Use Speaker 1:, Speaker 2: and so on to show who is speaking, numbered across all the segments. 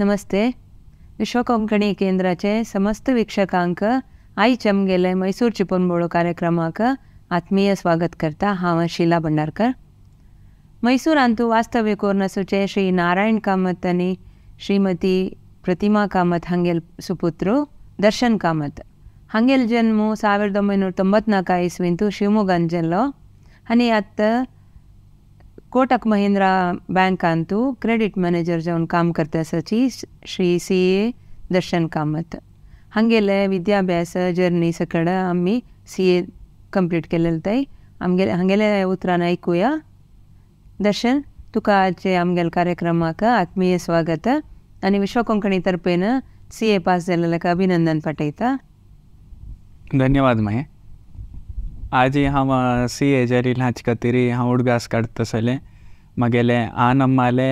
Speaker 1: ನಮಸ್ತೆ ವಿಶ್ವಕೊಂಕಣಿ ಕೇಂದ್ರಾचे ಸಮಸ್ತ ವೀಕ್ಷಕಾಂಕ ಐ गेले ಮೈಸೂರು ಚಿಪ್ಪನ್ಬೋಳು कार्यक्रमाक ಆತ್ಮೀಯ ಸ್ವಾಗತ ಹಾಂ ಶೀಲಾ ಭಂಡಾರ್ಕರ್ ಮೈಸೂರು ಮೈಸೂರಂತೂ ವಾಸ್ತವ್ಯ ಸುಚೆ ಶ್ರೀ ನಾರಾಯಣ್ ಕಾಮತ್ ಅನಿ ಶ್ರೀಮತಿ ಪ್ರತಿಮಾ ಕಾಮತ್ ಹಂಗೆಲ್ ಸುಪುತ್ರು ದರ್ಶನ್ ಕಾಮತ್ ಹಂಗೆಲ್ ಜನ್ಮು ಸಾವಿರದ ಒಂಬೈನೂರ ತೊಂಬತ್ನಾಲ್ಕು ಇಸ್ವಿಂತು ಶಿವಮೊಗ್ಗ ಅಂಜಲ್ಲೋ ಹನಿ ಅತ್ತ ಕೋಟಕ್ ಮಹೀಂದ್ರ ಬ್ಯಾಂಕ್ ಅಂತೂ ಕ್ರೆಡಿಟ್ ಮ್ಯಾನೇಜರ್ ಜವನ್ काम करते सची श्री सी ए दर्शन कामत ಹಾಗೆಲ್ಲ विद्याभ्यास जर्नी सकड आम्मी सी ए कंप्लीट के ताई आमगेले हांगेले उतरान ऐकूया दर्शन तुका आजचे आमगेले कार्यक्रमाक आत्मीय स्वागत आणि विश्व कोंकणी तर्फेन सी ए पास झालेल्याक अभिनंदन पटयता
Speaker 2: धन्यवाद माये आज हांव सी ए जरी हाचे खातीर हांव उडगास काडत तसलें ಮಗೆಲೆ ಆ ನಮ್ಮಲೆ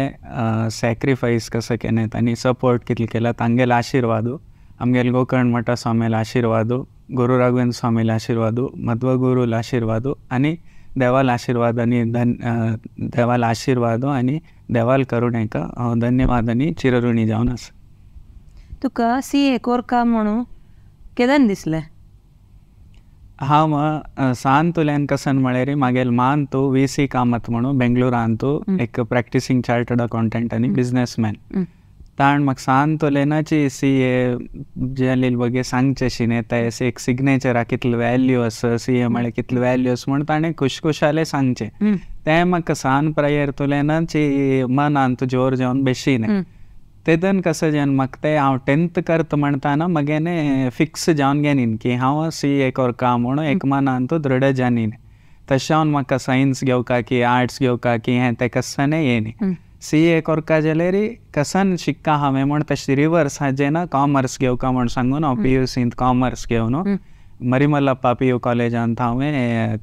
Speaker 2: ಸ್ಯಾಕ್ರಿಫೈಸ್ ಕಸಕೇನೆ ತನಿ ಸಪೋರ್ಟ್ ಕಿತ್ಲಿಕ್ಕೆಲ್ಲ ತಂಗೆಲ್ ಆಶೀರ್ವಾದು ಹಂಗೆಲ್ ಗೋಕರ್ಣ ಮಠ ಸ್ವಾಮಿಲಿ ಆಶೀರ್ವಾದು ಗುರು ರಾಘವೇಂದ್ರ ಸ್ವಾಮಿಲಿ ಆಶೀರ್ವಾದು ಮಧ್ವ ಗುರುಲ್ ಆಶೀರ್ವಾದು ಅನಿ ದೇವಾಲ್ ಆಶೀರ್ವಾದ ನೀ ಧನ್ ದೇವಾಲ್ ಆಶೀರ್ವಾದ ಅನಿ ದೇವಾಲ್ ಕರುಣೇಕ ಧನ್ಯವಾದ ಅನಿ ಚಿರಋಣಿ ಜಾವನಸ್
Speaker 1: ತುಕ ಸಿ ಎ ಕೋರ್ಕಾಮಣು ಕೆದನ್ ದಿಸ್ಲೆ
Speaker 2: ಹಾವ ಸಾಂತು ಲ್ಯಾನ್ ಕಸನ್ ಮಳೆರಿ मान ಮಾಂತು वी सी कामत ಮಣು ಬೆಂಗಳೂರು ಅಂತು एक ಪ್ರಾಕ್ಟೀಸಿಂಗ್ ಚಾರ್ಟರ್ಡ್ अकाउंटंट ಅನಿ ಬಿಸ್ನೆಸ್ ಮ್ಯಾನ್ ತಾಂಡ್ ಮಕ್ ಸಾಂತು ಲೆನಾಚಿ ಸಿ ಎ ಜಲಿಲ್ ಬಗ್ಗೆ सांगचेशी नेता ऐसे एक सिग्नेचर आ कितल अस सी ए मळे कितल वैल्यू अस म्हण ताणे खुशखुशाले सांगचे ते मक सान प्रायर तुलेनाची मन अंत जोर जावन बेशीने तेदन कस जन मगते हाँ ते करत मणता ना मगे ने फिक्स जावन गेलीन की हाँ सी एक और काम म्हणून एक मानान तो दृढ जानी ने तशें हांव साइंस सायन्स का कि आर्ट्स का कि हैं ते कस ने ये येनी सी एक और का करका जाल्यार कसन शिक्का हमें म्हूण तश रिवर्स हा ना कॉमर्स घेवका म्हूण सांगून हांव पी यू सी कॉमर्स घेवन ಮರಿಮಲ್ಲ ಪಾಪಿಯು ಕಾಲೇಜ್ ಅಂತಾವೆ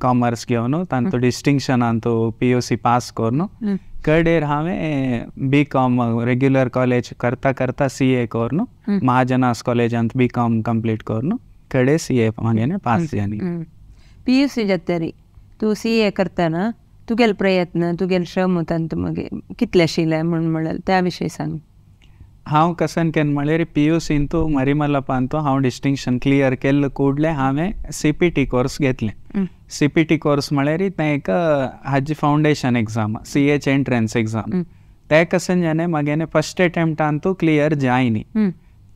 Speaker 2: ಕಾಮರ್ಸ್ಗೆ ಅವನು ತಂತು ಡಿಸ್ಟಿಂಕ್ಷನ್ ಅಂತು ಪಿ ಯು ಸಿ ಪಾಸ್ ಕೋರ್ನು ಕರ್ಡ್ ಇಯರ್ ಹಾವೆ ಬಿ ಕಾಮ್ ರೆಗ್ಯುಲರ್ ಕಾಲೇಜ್ ಕರ್ತಾ ಕರ್ತಾ ಸಿ ಎ ಕೋರ್ನು ಮಹಾಜನಾಸ್ ಕಾಲೇಜ್ ಅಂತ ಬಿ ಕಾಮ್ ಕಂಪ್ಲೀಟ್ ಕೋರ್ನು ಕಡೆ ಸಿ ಎ ಹಾಗೇನೆ ಪಾಸ್ ಜಾನಿ
Speaker 1: ಪಿ ಯು ಸಿ ಜತ್ತರಿ तू सी ए करताना तुगेल प्रयत्न तुगेल श्रम होता तुमगे कितलेशील म्हणून म्हणाल त्याविषयी सांग
Speaker 2: ಹಾವು ಕಸನ್ ಏನು ಮಾಡಿರಿ ಪಿ ಯು ಸಿಂತು ಮರಿಮಲ್ಲಪ್ಪ ಅಂತೂ ಹಾವು ಡಿಸ್ಟಿಂಕ್ಷನ್ ಕ್ಲಿಯರ್ ಕೆಲ್ಲ ಕೂಡಲೇ ಹಾವೆ ಸಿ ಪಿ ಟಿ ಕೋರ್ಸ್ ಗೆತ್ಲೆ ಸಿ ಪಿ ಟಿ ಕೋರ್ಸ್ ಮಳೆರಿ ತೇಕ ಹಜ್ foundation exam C H entrance exam ತೇ ಕಸನ್ ಜನೆ ಮಗೇನೆ ಫಸ್ಟ್ ಅಟೆಂಪ್ಟ್ ಅಂತೂ ಕ್ಲಿಯರ್ ಜಾಯಿನಿ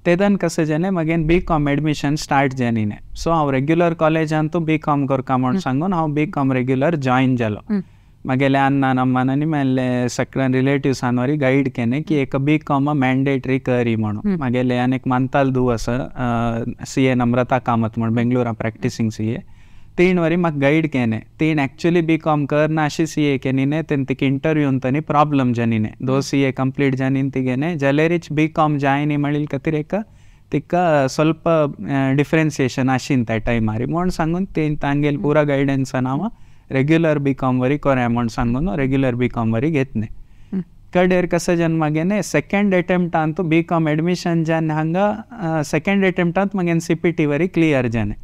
Speaker 2: ತೆದನ್ ಕಸ ಜನೆ ಮಗೇನ್ ಬಿ ಕಾಮ್ ಅಡ್ಮಿಷನ್ ಸ್ಟಾರ್ಟ್ ಜನಿನೆ ಸೊ ಹಾವು ರೆಗ್ಯುಲರ್ ಕಾಲೇಜ್ ಅಂತೂ ಬಿ ಕಾಮ್ ಕೊರ್ಕೊಂಬಂಡ್ ಸಂಗೊಂಡು ಹಾವು ಬಿ ಕಾಮ್ ರೆಗ್ಯುಲರ್ ಜಾಯಿನ್ ಜಲೋ ಮಗೆಲೆ ಅನ್ನ ನಮ್ಮ ನನಿ ಮೇಲೆ ಸಕ್ರನ್ ರಿಲೇಟಿವ್ಸ್ ಅನ್ನೋರಿ ಗೈಡ್ ಕೆನೆ ಕಿ ಏಕ ಬಿ ಕಾಮ ಮ್ಯಾಂಡೇಟ್ರಿ ಕರಿ ಮಾಡು ಮಗೆಲೆ ಅನೇಕ ಮಂತಾಲ್ ದೂವಸ ಸಿ ಎ ನಮ್ರತಾ ಕಾಮತ್ ಮಾಡು ಬೆಂಗಳೂರ ಪ್ರಾಕ್ಟೀಸಿಂಗ್ ಸಿ ಎ तीन वरी म्हाका गायड केने तीन एक्चुअली बी कॉम करना अशी सी ए केनिने तेन तिका इंटरव्यून तांणी प्रॉब्लम जानिने दो सी ए कंप्लीट जानीन तिगेने जलेरीच बी कॉम जायनी म्हणिल खातीर एक तिका स्वल्प ಡಿಫ್ರೆನ್ಸಿಯೇಷನ್ ಆಶಿನ್ त्या टायमारी म्हूण सांगून ते तांगेल हम्म. पुरा गायडन्सान हांव रेग्युलर बी वरी और एमोंट सांगून रेग्युलर बी वरी घेतले थर्ड इयर कसं जावन मागेने सेकेंड एटेम्प्टांत बी कॉम एडमिशन जावन हंगा सेकेंड एटेम्प्टांत मागेन सी पी टी वरी क्लियर जालें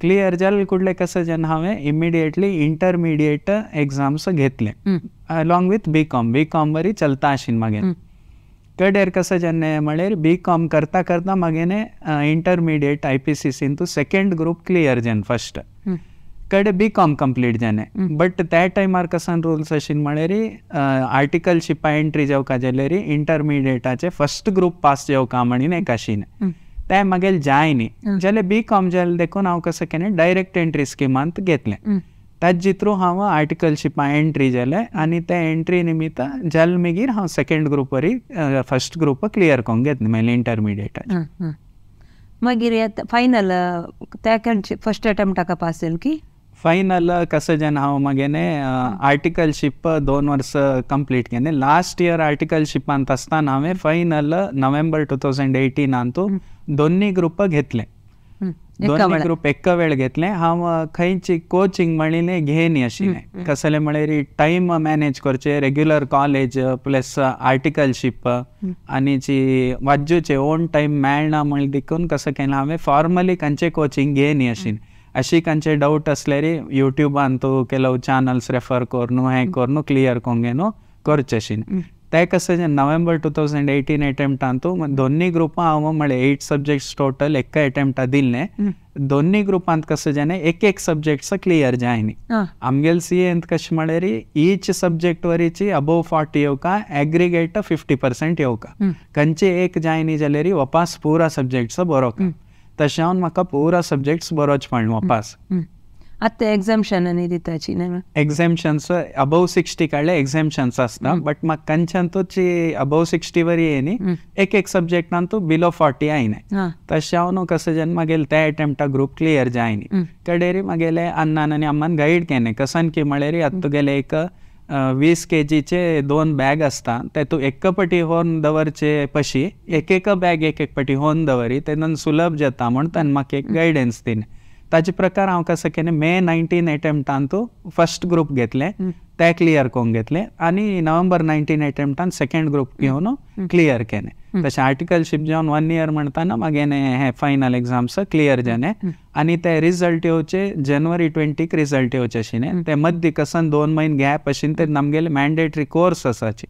Speaker 2: क्लियर जालें कुडलें कसं जावन हांवें इमिडिएटली इंटरमिडिएट एग्जाम्स घेतले along with B com B com वरी चलता आशिल्लें मागेन थर्ड इयर कसं जालें म्हळ्यार बी कॉम करता करता मागेने इंटरमिडिएट आय पी सी सीन तूं सेकेंड ग्रूप क्लियर जालें फर्स्ट ಕಡೆ ಬಿ ಕಾಮ್ ಕಂಪ್ಲೀಟ್ ಜನೆ ಬಟ್ ತ್ಯಾಟ್ ಟೈಮ್ ಆರ್ ಕಸನ್ ರೂಲ್ಸ್ ಅಶಿನ್ ಮಳೆರಿ ಆರ್ಟಿಕಲ್ ಶಿಪ್ಪ ಎಂಟ್ರಿ ಜವ್ ಕಾಜೆಲ್ಲೆರಿ ಇಂಟರ್ಮಿಡಿಯೇಟಾಚೆ ಫಸ್ಟ್ ಗ್ರೂಪ್ ಪಾಸ್ ಜವ್ ಕಾಮಣಿನ ಏಕ ಅಶಿನ್ ते मागीर जायनी जाल्यार बी कॉम जालें देखून हांव कसो केलें डायरेक्ट एंट्री स्किमांत घेतलें ताजे थ्रू हांव आर्टिकलशिपा एंट्री जालें आनी ते एंट्री निमित्त जालें मागीर हांव सेकेंड ग्रुप वरी फर्स्ट ग्रुप क्लियर करून घेतलें मेले इंटरमिडियेटाचे
Speaker 1: मागीर फायनल त्या फर्स्ट अटेम्प्टाक पास
Speaker 2: फायनल uh, कसं जे हा मग आर्टिकलशिप दोन वर्ष कंप्लीट केले लास्ट इयर अंत असताना हाव फायनल नोव्हेंबर टू थाऊजंड एटीनंत दोन्ही ग्रुप घेतले दोन्ही ग्रुप एक वेळ घेतले हा खंयची कोचिंग म्हणजे घेणे मळेरी टाईम मॅनेज करचे रेग्युलर कॉलेज प्लस आर्टिकलशिप
Speaker 3: आणि
Speaker 2: वाजूचे ओन टाईम मेळ ना हा फॉर्मली कोचिंग खेळिंग घे अशी डाउट डाऊट रे यूट्यूब तूं केलो चॅनल्स रेफर करून हें करून क्लियर कोंगे न्हू करचेशीन हम्म. ते कसे जे November two thousand eighteen attempt तूं दोन्ही ग्रुप हांव म्हळें एट सब्जेक्ट्स टोटल एका एटेम्प्टा दिल्ले हम्म. दोन्ही ग्रुपांत कसं जाने एक एक सब्जेक्ट सा क्लियर जायनी आमगेल सी एंत कशें म्हळें री ईच सब्जेक्ट वरीची अबोव फॉर्टी का एग्रिगेट फिफ्टी पर्सेंट का खंयची हम्म. एक जायनी जाल्यार वपास पुरा सब्जेक्ट सा का तशें हांव म्हाका पुरो सब्जेक्ट्स बरोच पडलो पास
Speaker 1: आतां एग्जामशनांनी दिताची न्ही
Speaker 2: एग्जामशन्स अबव सिक्स्टी काडले एग्जामशन्स आसता बट म्हाका कंच्यान तुची अबव सिक्स्टी वरी येयनी एक एक सब्जेक्टान तूं बिलो फोर्टी आयनाय तशें हांव न्हू कसो जेन्ना मागेले त्या एटेम्प्टा ग्रूप क्लियर जायनी कडेरी मागेले अन्नान आनी अम्मान गायड केलें कसान की म्हळ्यार आतां तुगेले एक वीस के जीचे दोन बॅग आसता तू एक पटी होऊन दवरचे पशी एक एक बॅग एक एक पटी होन दवरी ते सुलभ जाता म्हणून त्यांना म्हाका एक गायडन्स दिन ताचे प्रकार हांव कसो केले मे नाइनटीन एटेम्प्टान तूं फर्स्ट ग्रूप घेतले हम्म. ते क्लियर करून घेतले आनी नोव्हेंबर नायन्टीन एटेम्प्टान सेकेंड ग्रूप घेवन क्लियर केले तशें आर्टिकलशीप जेवन वन इयर म्हणटाना मागेन हे फायनल एग्जाम्स क्लियर जाले आनी ते रिजल्ट येवचे जनवरी ट्वेंटीक रिजल्ट येवचे आशिल्ले ते मद्दी कसन दोन म्हयने गॅप आशिल्ले ते मॅन्डेटरी कोर्स आसाची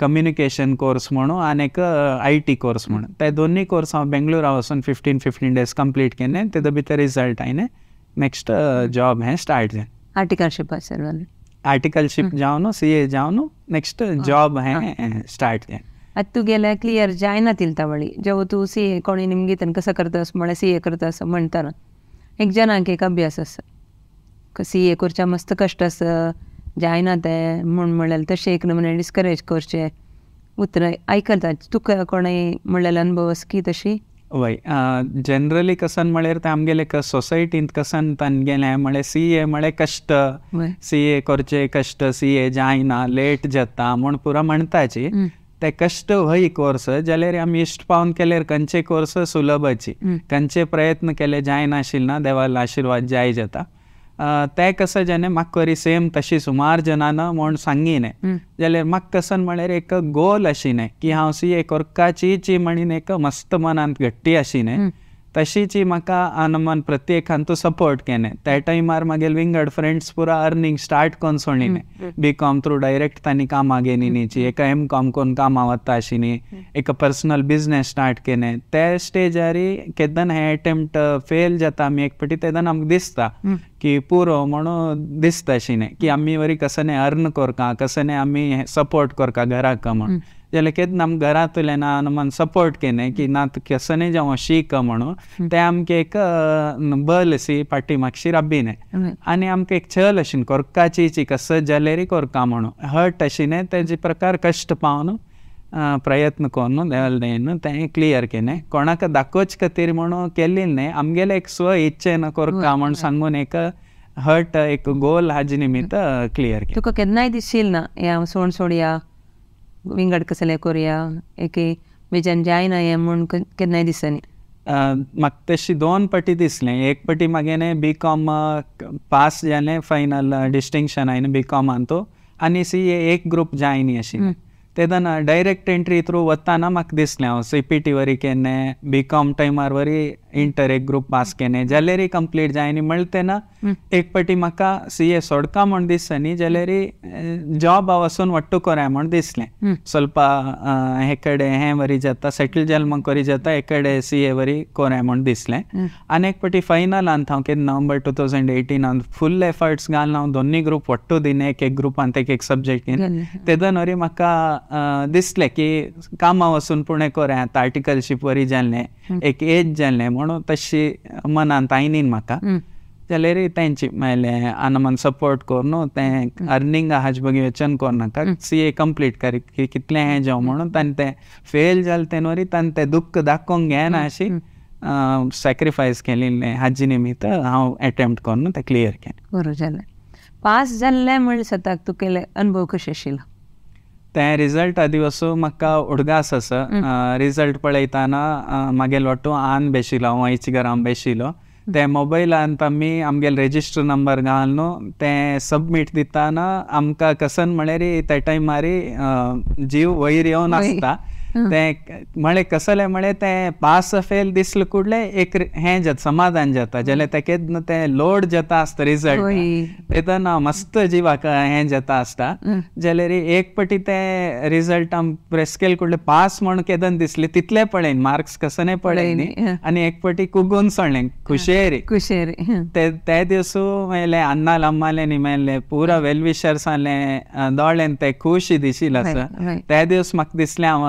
Speaker 2: कम्युनिकेशन कोर्स म्हणू आणि एक आय टी कोर्स म्हणू ते दोन्ही कोर्स हांव बेंगलोरा वचून फिफ्टीन फिफ्टीन डेज कंप्लीट केले तेजे भितर रिजल्ट आयने नेक्स्ट अं, हम्म. जॉब हे स्टार्ट जालें
Speaker 1: आर्टिकलशिपाचेर
Speaker 2: आर्टिकलशीप जावन सी ए जावन नेक्स्ट जॉब हे स्टार्ट जालें
Speaker 1: आतां तुगेलें क्लियर जायना तिलतावळी जेव तूं सी ए कोणी निमगे कसो करतास म्हळ्यार सी ए करतास म्हणटाना एक जणांक एक अभ्यास आसा सी ए करच्या मस्त कष्ट आसा जायना ते म्हूण म्हणलें तशें एक म्हणलें डिस्करेज करचें उतर आयकता तुका कोणें म्हणलें अनुभव आसा की तशी
Speaker 2: वय जनरली कसन म्हळ्यार ते आमगेले सोसायटींत कसन तांगेलें म्हळ्यार सी ए म्हळ्यार कष्ट सी ए करचे कष्ट सी ए जायना लेट जाता म्हूण पुरा म्हणताची ते कश्ट व्हय कोर्स जाल्यार आमी इश्ट पावन केल्यार खंयचे कोर्स सुलभाची खंयचे प्रयत्न केले ना देवाला आशिर्वाद जाय जाता ते कसा जेणे म्हाका सेम तशी सुमार जनाना म्हूण सांगिने जाल्यार म्हाका कसन म्हळ्यार एक गोल ने की हांव सी एक ओर्काची ची म्हणीन एक मस्त मनांत घट्टी आशिने तशीची म्हाका आनमान प्रत्येक तो सपोर्ट केले त्या टायमार मागे विंगड फ्रेंड्स पुरा अर्निंग स्टार्ट कोन सोडिले बी कॉम थ्रू डायरेक्ट तांणी कामां न्हीची एका एम कॉम कोन कामां वता आशिनी एक पर्सनल बिजनेस स्टार्ट केले त्या स्टेजारी केदन हे अटेम्प्ट फेल जाता आमी एक पटी तेदन आमकां दिसता की पुरो म्हणून दिसता आशिने की आमी वरी कसने अर्न करका कसने आमी सपोर्ट करका घराक म्हणून जेलकेत नम घरांतल्यान नमन सपोर्ट केले की ना तू कसने जावं शीक म्हणून हम्म. ते आमकां एक बल पाटी फाटी मागशी राबिने हम्म. आनी आमकां एक छल अशी कोरकाची ची कस जलेरी कोरका म्हणून हट अशिने तेजे प्रकार कष्ट पावन प्रयत्न करून लेवल न्हू तें क्लियर केलें कोणाक दाखोवचे खातीर म्हणून केल्ली न्हय आमगेले एक स्व इच्छेन कोरका म्हूण सांगून एक हट एक गोल हाजे निमित्त क्लियर हम्म. केलें
Speaker 1: तुका केन्नाय दिशील ना हें हांव सोण सोडया विंगड कसले कोरया एके बेजान जायना हें म्हूण केन्नाय दिसनी
Speaker 2: म्हाका तशी दोन पटी दिसलें एक पटी मागेलें बी कॉम पास जालें फायनल डिस्टिंक्शन हांवें बी कॉमान तो आनी सी एक ग्रूप जायनी आशिल्लें तेदना डायरेक्ट एंट्री थ्रू वताना म्हाका दिसलें हांव सी पी टी वरी केन्ना बी कॉम टायमार वरी ಇಂಟರ್ ಗ್ರೂಪ್ ಮಾಸ್ಕೆನೆ ಜೆಲೆರಿ ಕಂಪ್ಲೀಟ್ ಜಾಯಿನಿ ಮಳ್ತೆನ ಏಕ್ ಪಟಿ ಮಕ್ಕ ಸಿ ಎ ಸೊಡ್ಕ ಮಣ್ ದಿಸ್ಸನಿ ಜೆಲೆರಿ ಜಾಬ್ ಅವಸೋನ್ ಒಟ್ಟು ಕೊರೆ ಮಣ್ ದಿಸ್ಲೆ ಸ್ವಲ್ಪ ಹೆಕಡೆ ಹೇ ವರಿ ಜತ್ತ ಸೆಟಲ್ ಜಲ್ ಮಂಗ್ ಕೊರಿ ಜತ್ತ ಎಕಡೆ ಸಿ ಎ ವರಿ ಕೊರೆ ಮಣ್ ದಿಸ್ಲೆ ಅನೇಕ್ ಪಟಿ ಫೈನಲ್ ಅಂತ ಹಾವ್ ಕೆದ್ November two thousand eighteen and full efforts ಗಾಲ್ ನಾವು ದೊನ್ನಿ ಗ್ರೂಪ್ ಒಟ್ಟು ದಿನ ಕೇಕ್ ಗ್ರೂಪ್ ಅಂತ ಕೇಕ್ ಸಬ್ಜೆಕ್ಟ್ ಇನ್ ತೆದನ್ ವರಿ ಮಕ್ಕ ದಿಸ್ಲೆ ಕಿ ಕಾಮ ಅವಸೋನ್ ಪುಣೆ ಕೊರೆ ಅಂತ ಆರ್ಟಿಕಲ್ಶಿಪ್ ವರಿ ಜಲ್ನೆ ಏಕ್ ಏಜ್ ಜಲ್ನೆ म्हणून तशें मनांत आयनीन म्हाका जाल्यार तेंचे मेळले आनमान सपोर्ट कर न्हू तें अर्निंग हाजे बगी वेचन करनाका सी ए कंप्लीट कर कितलें हें जावं म्हणून ताणें तें फेल जालें तेन्ना ताणें तें दुख्ख दाखोवंक घेना अशी सॅक्रिफायस केलेलें हाजे निमित्त हांव एटेम्प्ट करून तें क्लियर केलें
Speaker 1: बरो जालें पास जाल्लें म्हण स्वताक तुगेले अनुभव कशें आशिल्लो
Speaker 2: ते रिझल्ट आधी वसू उडगास अस रिझल्ट पळतना मागे ओटो आन बेशिलो हा आईच्या घरा बेशिलो ते मोबाईल आन तमी आम्ही रेजिस्टर नंबर घाल ते सबमिट दिताना आमका कसन रे त्या टायमारी जीव वैर येऊ ते म्हळें कसले म्हणे ते पास फेल दिसले कुडले एक हें जाता समाधान जाता जाल्यार ते लोड जाता आसता रिजल्ट तेतून हांव मस्त जिवाक हें जाता आसता जाल्यार एक पटी ते रिजल्ट आम प्रेस केले पास म्हणून केदन दिसले तितले पळयन मार्क्स कसने पळय न्ही आनी एक पटी कुगून सोडलें खुशेरी
Speaker 1: खुशेरी
Speaker 2: ते ते मेले अन्ना अन्नाल न्ही मेले पुरा साले दोळेन ते खुशी दिशील आसा ते दिस म्हाका दिसलें हांव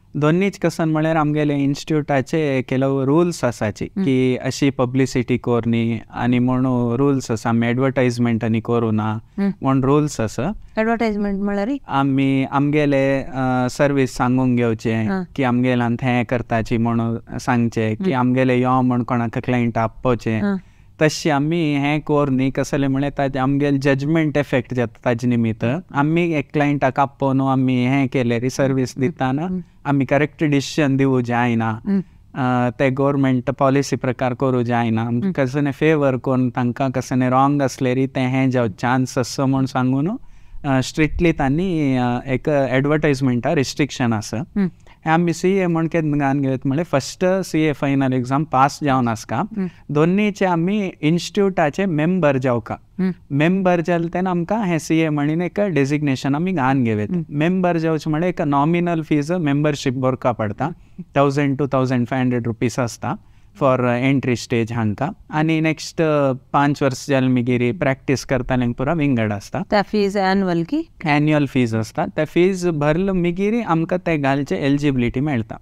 Speaker 2: दोनीच कसं म्हळ्यार आमगेले इन्स्टिट्युटाचे केलो रुल्स आसाची की अशी पब्लिसिटी कोरनी आनी म्हणू रुल्स आसा आमी एडवर्टायजमेंटांनी ना म्हण रुल्स आसा
Speaker 1: एडवर्टायजमेंट म्हळ्यार
Speaker 2: आमी आमगेले सर्वीस सांगूंक घेवचे की आमगेल्यान हे करताची म्हणून सांगचे की आमगेले यो म्हणून कोणाक क्लायंट आपोवचे तशी आम्ही हें कोर नी कसले म्हळ्यार जजमेंट इफेक्ट जाता ताजे निमित्त आम्ही एक क्लायंटाक आपोवन आम्ही हे केले रे सर्वीस दिताना आम्ही करेक्ट डिसिजन देऊ जायना ते गोवोरमेंट पॉलिसी प्रकार करू जायना कसले फेवर करून तांकां कसले रॉंग असले रे ते हे जाव चान्स असं म्हण सांगून स्ट्रिक्टली त्यांनी एक एडवर्टायजमेंटा रिस्ट्रिक्शन असं आम्ही सी ए म्हणून घेत म्हणजे first C A final exam pass जावन आसका दोन्हीचे आम्ही इन्स्टिट्यूटाचे मेंबर जावका मेंबर जाल तेन्ना आमकां हे सी ए म्हणून एक डेजिग्नेशन आमी गान घेवेत मेंबर जावचे म्हणजे एक नॉमिनल फीज मेंबरशीप भरका पडता thousand two thousand five hundred rupees आसता फॉर एंट्री स्टेज हांका आणि नेक्स्ट पाच वर्ष जाल प्रॅक्टिस प्रॅक्टीस पुरा पुरो विंगड आसता
Speaker 1: त्या फीज एन्युअल की
Speaker 2: एन्युअल फीज आसता त्या फीज भरल मिगिरी आमकां ते घालचे एलिजिबिलिटी मेळटा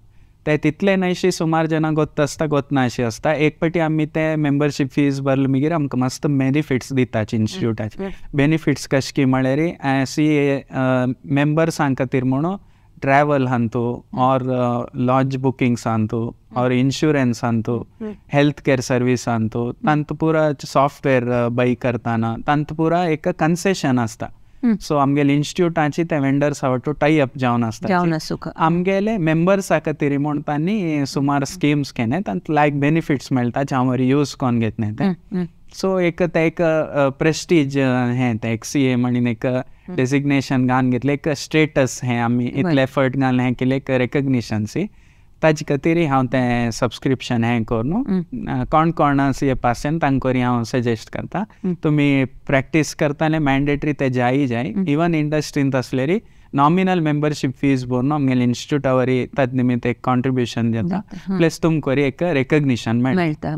Speaker 2: ते तितले नशी सुमार जेन्ना गोत्त असता गोत ना अशी आसता एक पाटी आमी ते मेंबरशीप फीज भरले मागीर आमकां मस्त बेनिफिट्स दिताच इन्स्टिट्यूटाचे बेनिफिट्स कशे की म्हळ्यार सी मेंबर्सां खातीर म्हणून ट्रॅव्हल ಅಂತು और लॉज बुकिंग ಅಂತು और ಇನ್ಶೂರೆನ್ಸ್ ಅಂತು हेल्थ ಕೇರ್ ಸರ್ವಿಸ್ ಅಂತು पुरा सॉफ्टवेअर बाय करताना तांत पुरा एक कन्सेशन आसता सो आमगेले इन्स्टिट्यूटाची ते वेंडर्स हाव टू टाई अप जावन आसता आमगेले मेंबर्सा खातीर म्हूण तांणी सुमार स्किम्स केले तांकां लायक बेनिफिट्स मेळटा जे यूज कोण घेतले ते सो एक ते एक प्रेस्टीज हें ते एक सी ए म्हणून एक डेजिग्नेशन घान घेतलें एक स्टेटस हें आमी इतले एफर्ट घालून हें केलें एक रेकग्निशन सी ताजे खातीर हांव तें सबस्क्रिप्शन हें कर न्हू कोण कोण असे पासन तांकोरी हांव सजेस्ट करता तुमी प्रॅक्टीस करता जाल्यार मॅन्डेटरी ते जाय जाय इवन इंडस्ट्रीन तसलेरी नॉमिनल मेंबरशीप फीज भरून आमगेल्या इन्स्टिट्यूटा वरी ताजे निमित्त एक कॉन्ट्रिब्युशन दिता प्लस तुमकोरी एक रेकग्निशन मेळटा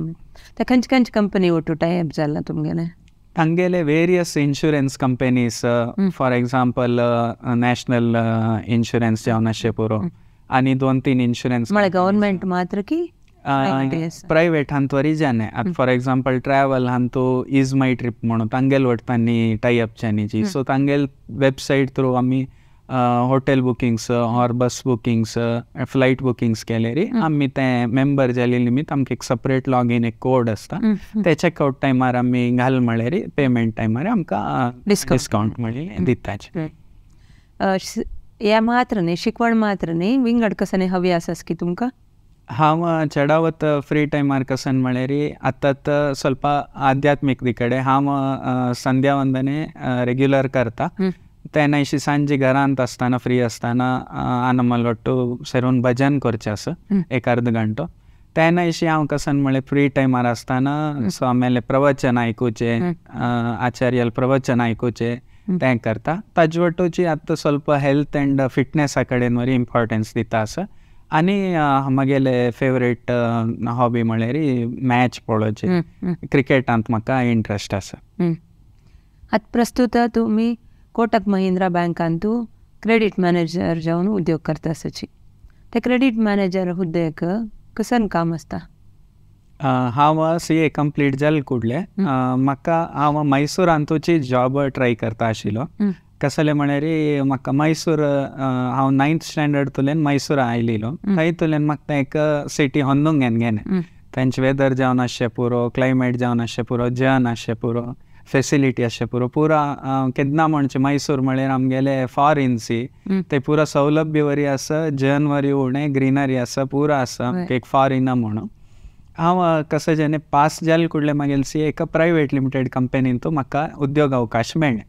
Speaker 1: त्या खंच खंच कंपनी ओटोटाय एप जाला तुमगेले
Speaker 2: तांगेले various insurance companies for example national insurance जेवण पुरो आणि दोन तीन इन्शुरन्स गव्हर्नमेंट मात्र की प्रायव्हेट हां त्वरी जाने फॉर एक्झाम्पल ट्रॅव्हल हां तो इज माय ट्रीप म्हणून तांगेल वटतांनी टाय अपच्यानी जी सो तांगेल वेबसाईट थ्रू आम्ही ಹೋಟೆಲ್ ಬುಕಿಂಗ್ಸ್ ಆರ್ ಬಸ್ ಬುಕಿಂಗ್ಸ್ ಫ್ಲೈಟ್ बुकिंग्स केले रे आम्ही ते मेंबर जाले निमित्त आमकां एक सेपरेट लॉगीन एक कोड आसता ते चेकआउट टायमार आमी घाल म्हळें रे पेमेंट टायमार आमकां डिस्काउंट म्हळें
Speaker 1: मात्र न्ही शिकवण मात्र न्ही विंगड कसं हवी आसास की तुमकां
Speaker 2: हांव चेडावत फ्री टायमार कसन म्हळ्यार आतात ಸ್ವಲ್ಪ ಆಧ್ಯಾತ್ಮಿಕ ಕಡೆ ಹಾಂ ಸಂಧ್ಯಾವಂದನೆ ರೆಗ್ಯುಲರ್ करता हम्म। त्या सांजे घरांत असताना फ्री असताना आन टू सरून भजन करचे असं एक अर्द घंटो तेन्ना इशी हांव फ्री टायमार असताना सो प्रवचन ऐकूचे आचार्यल प्रवचन ऐकूचे तें करता ताजवटूची आता स्वल्प हेल्थ एंड फिटनेसा कडेन वरी इम्पॉर्टन्स दिता असं आनी म्हगेले फेवरेट हॉबी म्हळ्यार मॅच पळोवची क्रिकेटात म्हाका इंट्रस्ट आसा
Speaker 1: आतां प्रस्तुत तुम्ही ಕೋಟಕ್ ಬ್ಯಾಂಕ್ ಅಂತೂ ಮಹಿಂದ್ರಾ ಬ್ಯಾಂಕೂಟ ಮೇನೆಜರ ಉದ್ಯೋಗ ಮೆನೆಜರೀಟ
Speaker 2: ಮೈಸೂರ ಜಾಬ್ರಾಯ ಮೈಸೂರ ಮೈಸೂರ फेसिलिटी अशें पुरो पुरा केन्ना म्हणचें मैसूर म्हळ्यार आमगेले फॉरेन्सी हम्म. ते पुरा सौलभ्य वरी आसा जनवरी उणें ग्रीनरी आसा पुरा आसा एक फॉरिना म्हणून हांव कसं जेन्ना पास जालें कुडलें मागेलें सी एका प्रायवेट लिमिटेड कंपनीन तूं म्हाका उद्योग अवकाश मेळ्ळें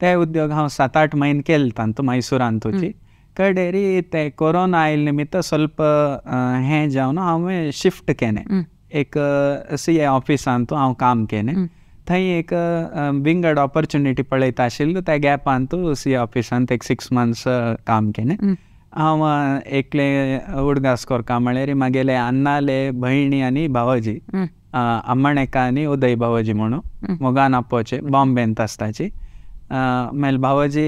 Speaker 2: ते उद्योग हांव सात आठ म्हयने केले तांतू तो मैसूरान तुजी हम्म. कडेरी ते कोरोना आयल निमित्त स्वल्प हें जावन हांवें शिफ्ट केलें हम्म. एक सी ए ऑफिसान तूं हांव काम केलें थंय एक विंगड एड ऑपॉर्च्युनिटी पळयता आशिल्लो त्या गॅपान तूं सी ऑफिसान एक सिक्स मंथ्स काम केलें हांव एकले उडगास कोरका म्हळ्यार मागेले अण्णाले भयणी आनी भावाजी अम्मणेका आनी उदय भावाजी म्हणून मोगान आपोचे बॉम्बेंत आसताची आಮೇಲೆ ಭಾವಾಜಿ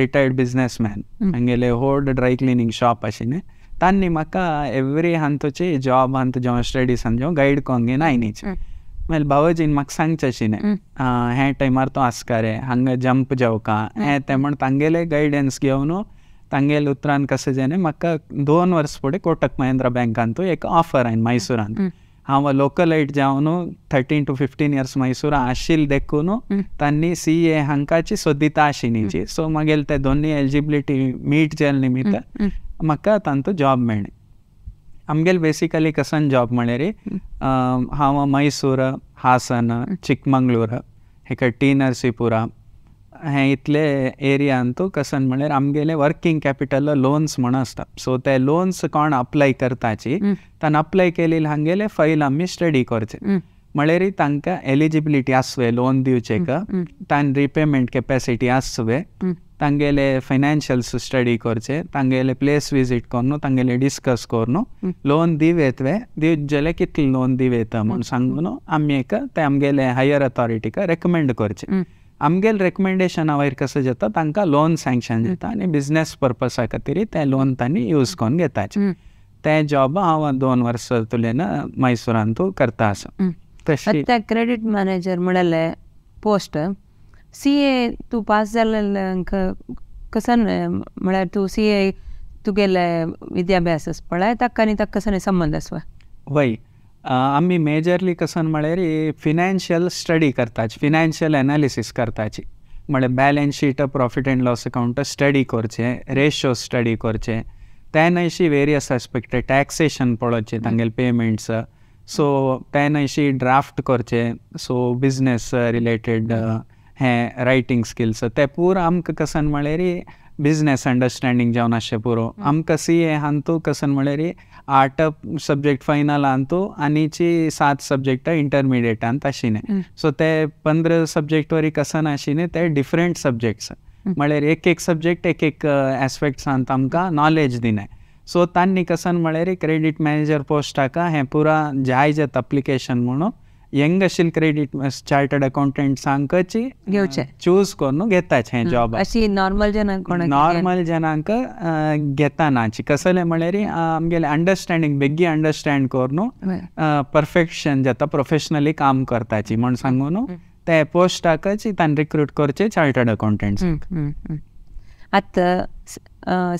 Speaker 2: ರಿಟೈರ್ಡ್ ಬಿಸ್ನೆಸ್ ಮ್ಯಾನ್ ಹಂಗೆಲೆ ಹೋಲ್ಡ್ ಡ್ರೈ ಕ್ಲೀನಿಂಗ್ ಶಾಪ್ ಅಶಿನೆ ತಾನ್ ನಿಮ್ಮಕ್ಕ ಎವ್ರಿ ಹಂತುಚಿ ಜಾಬ್ ಹಂತ ಜೋ ಸ್ಟಡೀಸ್ ಅಂಜೋ ಗೈಡ್ ಕೊಂಗೆ ನಾಯ್ನೀಚ್ ಮೇಲೆ ಬಾಬಾಜಿನ್ ಮಗ ಸಂಚಿನೆ ಹೇ ಟೈಮರ್ ತೋ ಅಸ್ಕಾರೆ ಹಂಗ ಜಂಪ್ ಜವಕ ಹೇ ತೆಮ್ಮಣ್ ತಂಗೇಲೆ ಗೈಡೆನ್ಸ್ ಅವನು ತಂಗೇಲಿ ಉತ್ತರಾನ್ ಕಸಜೇನೆ ಮಕ್ಕ ದೋನ್ ವರ್ಷ ಪುಡಿ ಕೋಟಕ್ ಮಹೇಂದ್ರ ಬ್ಯಾಂಕ್ ಅಂತ ಏಕ ಆಫರ್ ಆಯ್ನ್ ಮೈಸೂರು ಅಂತ ಅವ ಲೋಕಲ್ ಐಟ್ ಜಾವನು thirteen to fifteen years Mysuru ಆಶೀಲ್ ದೆಕ್ಕೂನು ತನ್ನಿ ಸಿ ಎ ಹಂಕಾಚಿ ಸುದ್ದಿತ ಆಶಿನಿಜಿ ಸೊ ಮಗೆಲ್ತೆ ದೊನ್ನಿ ಎಲಿಜಿಬಿಲಿಟಿ ಮೀಟ್ ಜೇಲ್ ನಿಮಿತ್ತ ಮಕ್ಕ ತಂತು ಜಾಬ್ ಮೇಣಿ ನಮ್ಗೆಲ್ बेसिकली कसन जॉब ಮಾಡ್ಯಾರಿ हा मैसूर हासन चिकमंगळूर हे ಟಿ ನರಸೀಪುರ हे इतले एरिया तू कसन म्हणल्यार आमगेले वर्किंग कॅपिटल लोन्स म्हणून आसता सो ते लोन्स कोण अप्लाय करताची तान अप्लाय केली हांगेले फाईल आम्ही स्टडी करचे म्हणल्यार तांकां एलिजिबिलिटी असवे लोन दिवचे तान रिपेमेंट कॅपॅसिटी आसवे তাঙ্গেলে ফাইন্যান্সিয়ালস স্টাডি করছে তাঙ্গেলে প্লেস ভিজিট করনো তাঙ্গেলে ಡಿಸ್ಕಸ್ করনো লোন দিবেতವೆ দিজলে কিতল লোন দিবেত আমন सांगनो आम्येक तामगेले हायर अथॉरिटी का रेकमेंड करचे आमगेल रेकमेंडेशन आवयर कसं जाता तांकां लोन सँक्शन जाता आनी बिझनेस पर्पसा खातीर ते लोन तांणी यूज करून घेताचे ते जॉब हांव दोन वर्सां तुलेन मैसूरांत
Speaker 1: पोस्ट सी ए तू पास जाल्ल्यांक कसान म्हळ्यार तूं सीए तुगेले विद्याभ्यास पळय ताका आनी ताका कसाने संबंद आसवा
Speaker 2: वय आमी मेजरली कसन म्हळ्यार फिनान्शियल स्टडी करताची फिनान्शियल एनालिसीस करताची म्हळ्यार balance sheet profit and loss account study करचे रेशो स्टडी करचे त्यान अशी वेरियस आस्पेक्ट टॅक्सेशन पळोवचे तांगेल पेमेंट्स सो त्यान अशी ड्राफ्ट करचे सो बिझनेस रिलेटेड हें राइटिंग स्किल्स ते पूरा आमकां कसन म्हळ्यारी बिजनेस अंडरस्टँडींग जावन आसचें पुरो आमकां सी ए हांतू कसन म्हळ्यारी आर्ट सब्जेक्ट फाइनल हांतू आनी सात सब्जेक्टां इंटरमिडिएटांत आशिल्लें सो ते पंद्रह सब्जेक्ट वरी कसन आशीने ते डिफरेंट सब्जेक्ट्स म्हळ्यार एक एक सब्जेक्ट एक एक एस्पेक्ट्सांत आमकां नॉलेज दिने सो तांणी कसन क्रेडिट क्रेडीट पोस्ट पोस्टाक हें पूरा जायज येता अप्लिकेशन યંગશીલ ક્રેડિટ ચાર્ટર્ડ ಅಕೌಂಟೆಂಟ್ಸ್ ಅಂಕಚಿ ಗೆವಚೆ ಚೂಸ್ಕೊಂಡು ಗೆತ್ತಾಚೆ ಜಾಬ್ अशी
Speaker 1: नॉर्मल जनांक
Speaker 2: नॉर्मल जनांक घेता नाची कसले म्हळ्यार आमगेले अंडरस्टँडींग बेगी अंडरस्टँड करून परफेक्शन जाता प्रोफेशनली काम करता म्हण सांगू न्हू ते पोस्टाकच तान रिक्रूट करचे चार्टर्ड अकाउंटंट्स
Speaker 1: आतां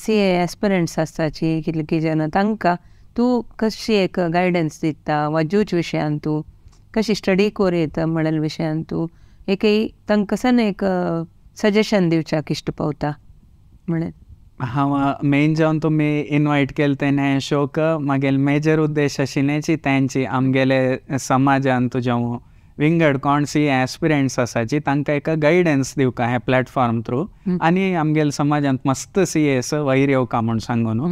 Speaker 1: सी ए एस्पिरंट्स आसताची कितले की तांकां तूं कशी एक गायडन्स दिता वा जूच विशयान तूं कशी स्टडी कोरीत म्हणल विषयांतू एकही तांकां कसं एक सजेशन दिवच्याक किष्ट पावता म्हण
Speaker 2: हा मेन जावन तुमी इन्वायट केलं तेन्ना हे शोक मागेल मेजर उद्देश आशिल्लेची त्यांची आमगेले समाजान तुझ्या विंगड कोण कोणसी एस्पिरेंट्स आसाची तांकां एक गायडन्स दिवका हे प्लॅटफॉर्म थ्रू आणि आमगेल समाजांत मस्त सी एस वयर येवका म्हूण सांगू न्हू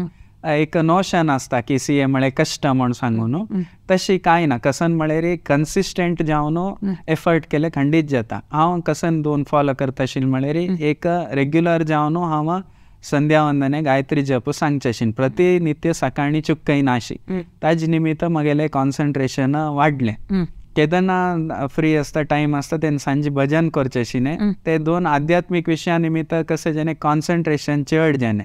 Speaker 2: एक नोशन असता की सी ए म्हळे कष्ट म्हणून सांगू तशी काय ना कसन रे कन्सिस्टंट जावन एफर्ट केले खंडीत जाता हांव कसन दोन फॉलो करता आशिल् रे एक रेग्युलर जाऊन हांव संध्या वंदने गायत्री जप सांगचेशीन प्रतिनित्य सकाळी नाशी ताजे निमित्त मगेले कॉन्सन्ट्रेशन वाढले केदना फ्री असता टाइम असता तेन्ना सांजे भजन करचेशीने ते दोन आध्यात्मिक विषया निमित्त कसे जेणे कॉन्सन्ट्रेशन चढ जेणे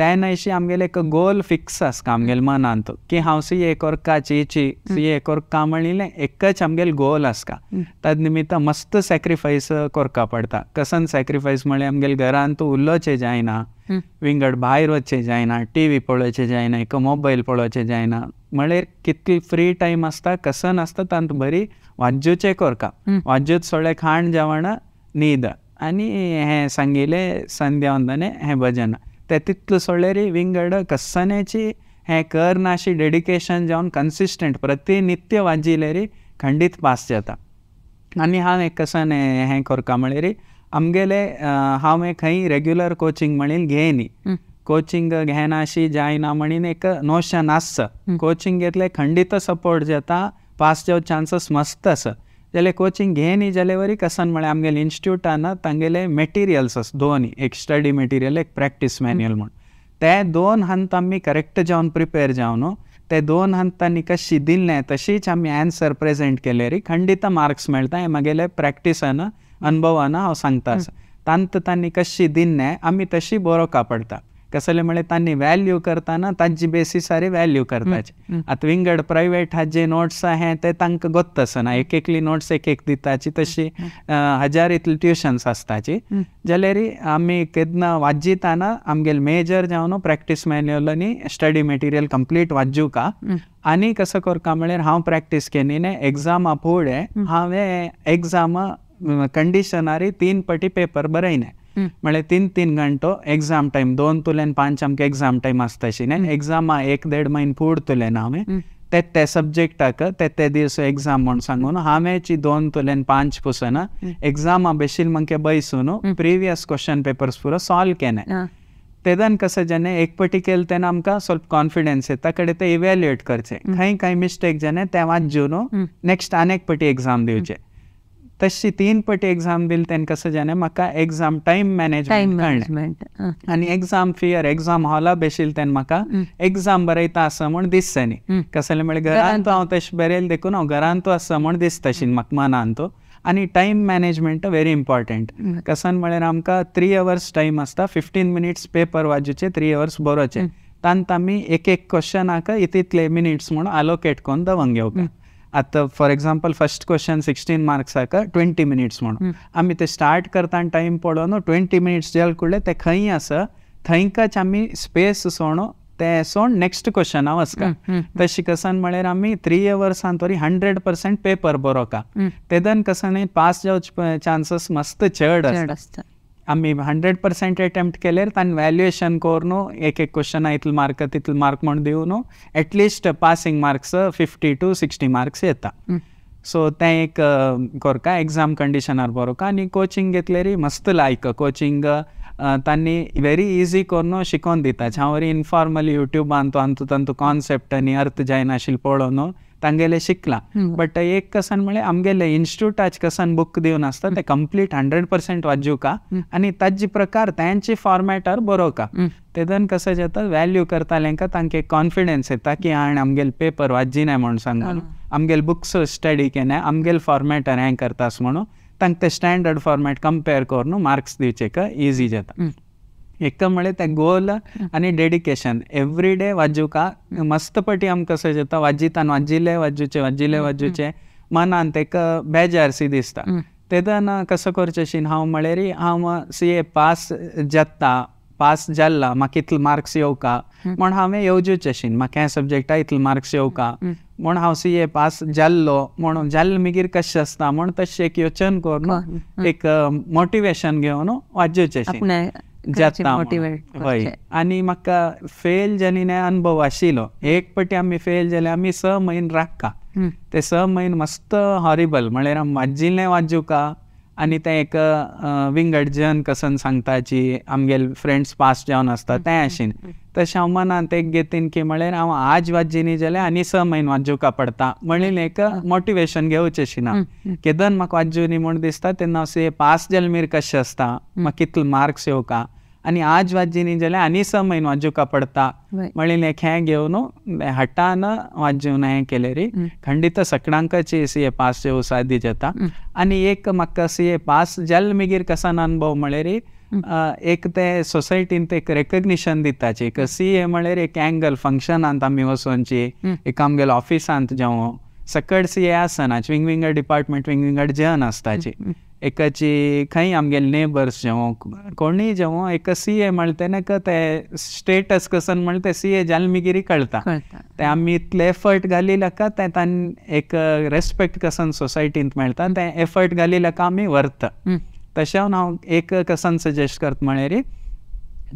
Speaker 2: तेनाशी आमगेले एक गोल फिक्स आसता आमगेले मनान की हांव सी एक वर्काची ची सी हम्म। एक वर्क कामणिलें एकच आमगेल गोल आसता हम्म। तद निमित्त मस्त सॅक्रिफायस करपा पडटा कसन सॅक्रिफायस म्हळ्यार आमगेले घरान तूं जायना हम्म। विंगड भायर वचचें जायना टी व्ही पळोवचें जायना एक मोबायल पळोवचें जायना म्हळ्यार कितली फ्री टायम आसता कसन आसता तांत बरी वाज्योचें करता वाज्योच सोळे खाण जेवणां न्हीद आनी हें सांगिल्लें संध्या वंदने हें भजन तेतूंतलो सोडलेरी विंगड कस्सनेची हे कर नाशी डेडिकेशन जावन कन्सिस्टंट प्रतिनित्य वाजिलेरी खंडीत पास जाता आनी हांव एक कसन हे करता म्हळ्यार आमगेले हांव एक खंय रेग्युलर कोचिंग घे न्ही कोचिंग घेनाशी जायना म्हणून एक नोशन आस कोचिंग घेतले खंडीत सपोर्ट जाता पास जावं चान्सस मस्त असं जाल्यार कोचिंग घे न्ही वरी कसान म्हळ्यार आमगेले इन्स्टिट्यूटान तांगेले मेटिरियल्स आसा दोन एक स्टडी मेटिरियल एक प्रॅक्टीस मॅन्युअल म्हूण ते दोन हंत आमी करेक्ट जावन प्रिपेर जावन ते दोन हंतांनी कशी दिल्ले तशीच आमी आन्सर प्रेजेंट केले रे खंडीत मार्क्स मेळटा हे मागेले प्रॅक्टिसान अनुभवान हांव सांगता तंत तांत तांणी कशी दिल्ले आमी तशी बरो पडटा कसले म्हळ्यार वेल्यू करताना तांचे बेसिसारे वेल्यू करताचे आतां विंगड प्रायवेट हाजे नोट्स आहाय ते तांकां गोत्त आसना एक एकली नोट्स एक एक दिताची तशी हम्म, हम्म. हजार इतली ट्युशन्स आसताची हम्म. जाल्यार आमी केन्ना वाजिताना आमगेल मेजर जावन प्रॅक्टीस मॅन्युअल आनी स्टडी मटेरियल कंप्लीट वाजूका आनी कसो करता म्हळ्यार हांव प्रॅक्टीस केनी ने एग्जामा फुडें हांवें एग्जामा कंडिशनारी तीन पटी पेपर बरयने म्हळ्यार तीन तीन घंटो एग्जाम टायम दोन तुल्यान पांच आमकां एग्जाम टायम आसता आशिल्ल्यान एग्जामा एक देड म्हयन फूड हांवें ते ते सब्जेक्टाक ते ते दिस एग्जाम म्हण सांगून हांवें दोन तुल्यान पांच पुसन एग्जामा बेशील मंके बैसून प्रिवियस क्वेश्चन पेपर्स पुरो सॉल्व केले तेदान कसं जेणे एक पटी केलं तेन्ना आमकां स्वल्प कॉन्फिडन्स येता कडे ते इव्हॅल्युएट करचे खंय खंय मिस्टेक जेणे ते वाचून नेक्स्ट आनेक पटी एग्जाम दिवचे तशी तीन पटी एक्झाम दिली तेन्ना कसं जाणे म्हाका एक्झाम टाइम मॅनेजमेंट आणि आनी एक्झाम फिअर एक्झाम हॉला बेशील तेन्ना म्हाका एक्झाम बरयता असं म्हण दिसचें न्ही कसलें घरांत हांव तशें बरयलें देखून हांव घरांत असं म्हूण दिसता म्हाका मनान आणि आनी मॅनेजमेंट व्हेरी इम्पॉर्टंट कसं म्हणजे आमकां थ्री अवर्स टाइम असता फिफ्टीन मिनिट्स पेपर वाजूचे थ्री अवर्स बरोचे तांत आम्ही एक एक क्वेश्चनाक इतितले मिनिट्स म्हूण अलोकेट करून दवंग घेऊ आता for example first question sixteen marks ಹಾಕ ट्वेंटी मिनिट्स म्हणून आमी ते स्टार्ट करता करताना पडो न ट्वेंटी मिनिट्स जेल कुडले ते खं आसा थंकच आमी स्पेस सोणो ते सोण नेक्स्ट क्वेश्चन क्वेश्चना वचका तशें कसान म्हळ्यार आमी थ्री अवर्सान तरी हंड्रेड पर्सेंट पेपर का तेदन कसान पास जावचे चान्सीस मस्त चड आसता ಆಮಿ ಹಂಡ್ರೆಡ್ ಪರ್ಸೆಂಟ್ ಅಟೆಂಪ್ಟ್ ಕೇಳಿರ್ ತನ್ನ एक क्वेश्चन ಏಕೆ मार्क ಐತ್ಲ मार्क ಇತ್ಲ ಮಾರ್ಕ್ ಮಾಡಿದೀವನು at least passing marks fifty to sixty marks येता सो तें अं, एक कोरका एग्जाम कंडिशनार बरोका आनी कोचिंग घेतलें री मस्त लायक कोचिंग तांणी व्हेरी इजी करून शिकोवन दिता हांव वरी इनफॉर्मली युट्यूबान तो हांतू तांतू कॉन्सेप्ट आनी अर्थ जायनाशिल्ल पळोवन तांगेले शिकला बट एक कसान म्हणजे आमगेले आज कसान बुक देऊन असतात ते कंप्लीट हंड्रेड पर्सेंट का आणि ताजे प्रकार त्यांची बरो का तेदन कसं जाता व्हॅल्यू करताल्यांक तांकां कॉन्फिडन्स येता की हा आमगेले पेपर नाही म्हणून सांगून आमगेले बुक्स स्टडी केले आमगेल फॉर्मेटार हे करतास म्हणून तांकां ते स्टँडर्ड फॉर्मेट कंपेर करून मार्क्स दिवचे का इजी जाता म्हणजे ते गोल आणि डेडिकेशन एव्हरी डे वाजूका मस्तपटी कसं कशें जाता वाजितान वाजिले वाजूचे वाजिले वाजूचे मनान तेका बेजारसी दिसता कसं कसो करचेशीन हांव रे हांव सी ए पास जाता पास जाल्ला म्हाका इतले मार्क्स येवका म्हण हांवें शीन म्हाका हे सब्जेक्टा इतले मार्क्स येवका म्हण हांव सी ए पास जाल्लो म्हणून जाल्ल मागीर कशें आसता म्हूण तशें एक योचन करून एक मोटिवेशन घेवन वाजोवचें होय आणि म्हाका फेल जेन्ना अनुभव आशिल्लो एक पटी आमी फेल जाले आम्ही स म्हयन राखका ते स म्हयन मस्त हॉरिबल वाजिल्ले वाजू का आणि ते एक विंगडजन कसन सांगताची आमगेल फ्रेंड्स पास जावन असतात ते आशिन तशें हांव मनांत एक घेतीन की म्हळ्यार हांव आज वाजिनी जाल्यार आनी स म्हयनो वाज्जुका पडटा म्हणून एक मोटिवेशन घेवचें अशी ना केदन म्हाका वाज्जू न्ही म्हूण दिसता तेन्ना हांव से पास जाल्यार मेर कशें आसता म्हाका कितलो मार्क्स येवका आनी आज वाजिनी जाल्यार आनी स म्हयनो वाज्जुका पडटा म्हणून एक हें घेवन हटान वाजून हें केलें रे खंडीत सकडांकच सी ए पास जावं सादी जाता आनी एक म्हाका सी ए पास जाल मेगीर कसान अनुभव म्हळ्यार एक ते सोसायटीन ते एक रेकग्निशन दिताचे एक ए म्हळ्यार एक अँगल फंक्शनांत आमी वचोनची एक आमगेलो ऑफिसांत जावं सकड सीए आसनाच विंगविंगड डिपार्टमेंट विंगविंगड जेवण आसताची एकाची खंय आमगेले नेबर्स जेवं कोणीय जेवं एक सीए म्हळ्या तेन्ना ते स्टेटस कसन म्हळ्या ते सीए जाल्मिगिरी कळटा ते आमी इतले एफर्ट घाली लका ते तान एक रेस्पेक्ट कसन सोसायटींत मेळटा ते एफर्ट घाली लका आमी व्हरता तशें हांव एक कसन सजेस्ट करता म्हणल्यार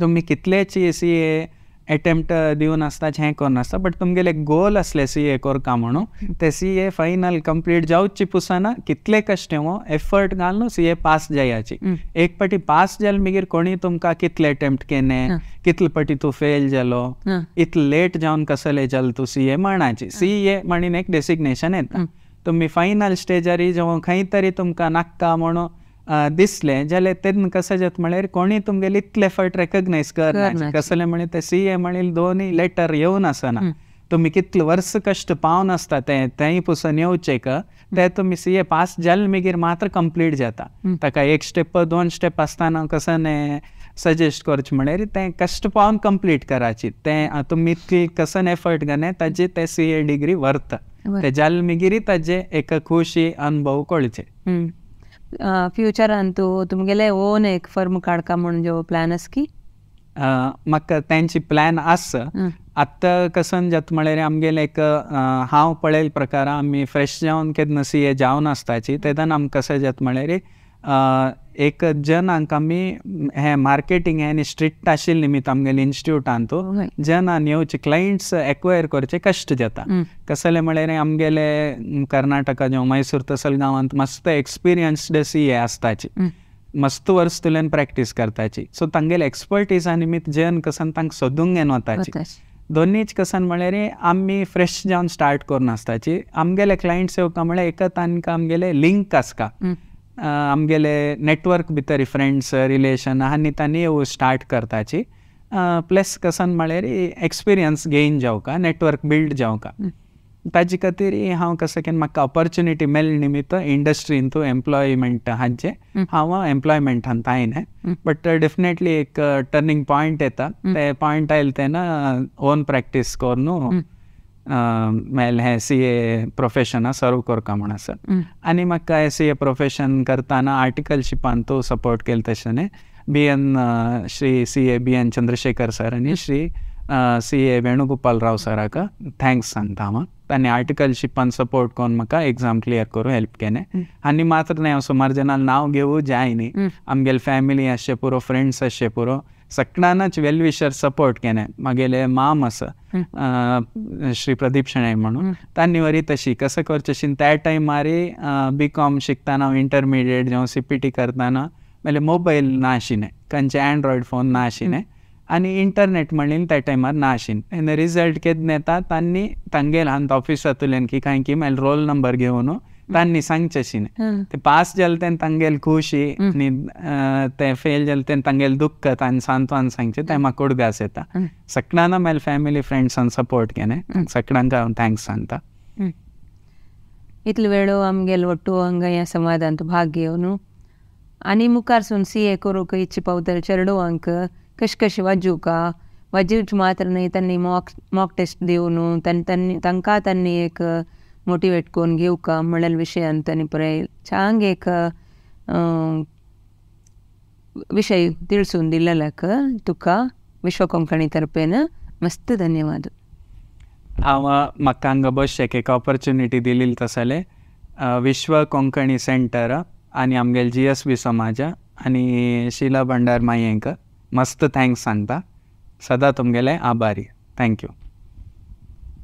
Speaker 2: तुमी कितलेच सी ए एटेम्प्ट दिवन आसताच हें करून आसता बट तुमगेले गोल असले सी ए कोरका म्हणून ते सी ए फायनल कंप्लीट जावची पुसना कितले कश्ट हो एफर्ट घालून सी ए पास जायाची हम्म. एक पाटी पास जाल मागीर कोणी तुमकां कितले एटेम्प्ट केले yeah. कितले पाटी तूं फेल जालो yeah. इतले लेट जावन कसले जाल तूं सी ए म्हणाची सी ए म्हणीन एक डेसिग्नेशन येता mm. फायनल स्टेजारी जेव्हा खंय तरी तुमकां नाका म्हणून दिसलें जाल्यार तेन्ना कसं जाता म्हळ्यार कोणी तुमगेले इतले फावट रेकग्नायज कर कसले म्हळ्यार ते सी ए म्हळ्यार दोनूय लेटर येवन आसना तुम्ही कितले वर्स कश्ट पावन आसता ते तेंय पसून येवचे का ते तुम्ही सी ए पास जाले मागीर मात्र कंप्लीट जाता ताका एक स्टेप दोन स्टेप आसतना कसं सजेस्ट करचे म्हणल्यार ते कश्ट पावन कंप्लीट कराची ते तुमी इतले कसन एफर्ट घाले ताजे ते सी ए डिग्री व्हरता ते जाले मागीर ताजे एक खुशी अनुभव कळचे
Speaker 1: फ्युचरान तूं तुमगेले ओन एक फर्म काडका म्हूण प्लॅन आसा की
Speaker 2: म्हाका त्यांची प्लॅन आस आतां कसं जाता रे आमगेले एक हांव पळेल प्रकार आमी फ्रेश जावन केन्ना सी ए जावन आसताची तेदान आमकां कशें जाता म्हळ्यार एक जन आमी हे मार्केटींग एन्ड स्ट्रीट आशिल्ले निमित्त आमगेले इन्स्टिट्यूटान तो जन येवचे क्लायंट्स एक्वायर करचे कश्ट जाता कसले म्हळ्यार आमगेले कर्नाटका जावं मैसूर तसल गांवांत मस्त एक्सपिरियन्स्ड सी हे आसताची मस्त वर्स तुल्यान प्रॅक्टीस करताची सो तांगेले एक्सपर्टिजा निमित्त जन कसान तांकां सोदूंक घेवन वताची दोनीच कसान म्हळ्यार आमी फ्रेश जावन स्टार्ट करून आसताची आमगेले क्लायंट्स येवका म्हळ्यार एकत तांकां आमगेले लिंक आसता आमगेले नेटवर्क भितर फ्रेंड्स रिलेशन आनी तानी येवं स्टार्ट करताची प्लस कसन म्हळ्यार एक्सपिरियन्स गेन का नेटवर्क बिल्ड जावंक ताजे खातीर हांव कसो केन्ना म्हाका ऑपॉर्च्युनिटी मेळ्ळ निमित्त इंडस्ट्री हितू एम्प्लॉयमेंट हांचे हांव एम्प्लॉयमेंटान हांवें बट डेफिनेटली एक टर्निंग पॉयंट येता ते पॉयंट आयल तेन्ना ओन प्रॅक्टीस करून मेल सी ए प्रोफेशना सर्व करका म्हण आसा आनी म्हाका ए सी ए प्रोफेशन करताना आर्टिकलशिपान तो सपोर्ट केलो तशें न्ही B N Shri C A B N Chandrashekar sir आनी श्री सी ए वेणुगोपाल राव सराका थँक्स सांगता हांव ताणें आर्टिकलशिपान सपोर्ट करून म्हाका एग्जाम क्लियर करूं हेल्प केलें आनी मात्र न्ही हांव सुमार जेन्ना नांव घेवूं जाय न्ही आमगेले फॅमिली आसचे पुरो फ्रेंड्स आसचे पुरो सगळ्यांनाच वेलविशर सपोर्ट केले मागेले माम असं श्री प्रदीप शेणे म्हणून त्यांनी वरी तशी कसं करचेशी त्या मारी बी कॉम शिकताना इंटरमिडिएट जावं सीपीटी करताना म्हणजे मोबाईल नाशिने आशिल्ले खंयचे फोन नाशिने आणि इंटरनेट म्हणून त्या टायमार नाशिन रिझल्ट रिजल्ट केद नेता त्यांनी तांगेल हांत की काय की रोल नंबर घेऊन तान निसंग चेशिन ते पास जलते तंगेल खुशी नि ते फेल जलते तंगेल दुःख तान सांत्वन सांगचे ते म्हाका उडगास येता सकडाना मेल फॅमिली फ्रेंड्सान सपोर्ट केने सकडांक हांव थँक्स सांगता
Speaker 1: इतलो वेळो आमगेलो वट्टू हांगा हें समाधान भाग घेवन आनी मुखार सून सी ए करूंक इच्छा पावतले चेडू हांक कशें कशें वाजूका वाजूच मात्र न्ही तांणी मॉक मॉक टेस्ट दिवन तांकां तांणी एक मोटिवेट करून घेऊ का म्हणाल विषय तिळसून ಪರೈ ಚಾಂಗೇಕ तुका विश्व कोंकणी ವಿಶ್ವಕೊಂಕಣಿ मस्त धन्यवाद
Speaker 2: हा मला हंगा ಬಶ್ಯಕ್ಕೆ एक ऑपॉर्च्युनिटी दिली तसले विश्व कोंकणी सेंटर आणि आमगेल जी एस बी समाज आणि शिला भंडार मायेंक मस्त थँक्स सांगता सदां तुमगेले आभारी थँक्यू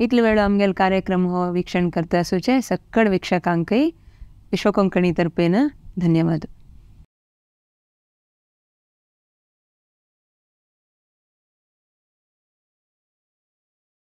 Speaker 1: ಇಟ್ಲು ವೇಳು ಅಮಗೆಲ್ ಕಾರ್ಯಕ್ರಮ ವೀಕ್ಷಣೆ ಕರ್ತಾ ಸೂಚೆ ಸಕ್ಕಡ ವೀಕ್ಷಕಾಂಕೈ ವಿಶ್ವಕೊಂಕಣಿ ತರ್ಪೇನ ಧನ್ಯವಾದ